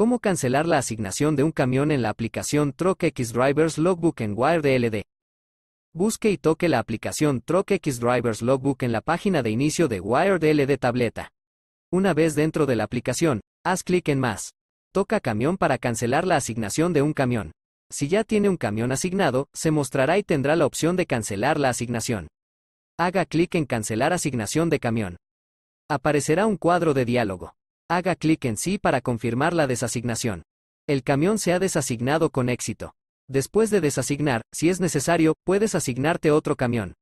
cómo cancelar la asignación de un camión en la aplicación Truck X Drivers Logbook en WireDLD. Busque y toque la aplicación Truck X Drivers Logbook en la página de inicio de WireDLD tableta. Una vez dentro de la aplicación, haz clic en Más. Toca Camión para cancelar la asignación de un camión. Si ya tiene un camión asignado, se mostrará y tendrá la opción de cancelar la asignación. Haga clic en Cancelar asignación de camión. Aparecerá un cuadro de diálogo. Haga clic en Sí para confirmar la desasignación. El camión se ha desasignado con éxito. Después de desasignar, si es necesario, puedes asignarte otro camión.